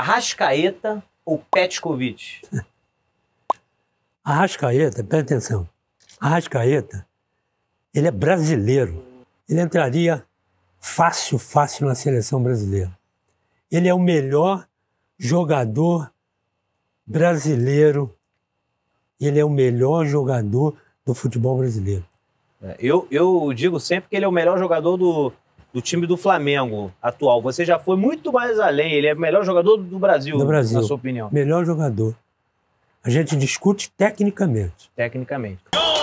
Arrascaeta ou Petkovic? Arrascaeta, presta atenção. Arrascaeta, ele é brasileiro. Ele entraria fácil, fácil na seleção brasileira. Ele é o melhor jogador brasileiro. Ele é o melhor jogador do futebol brasileiro. É, eu, eu digo sempre que ele é o melhor jogador do, do time do Flamengo atual, você já foi muito mais além. Ele é o melhor jogador do Brasil, do Brasil. na sua opinião. Melhor jogador. A gente discute tecnicamente. Tecnicamente. Gol!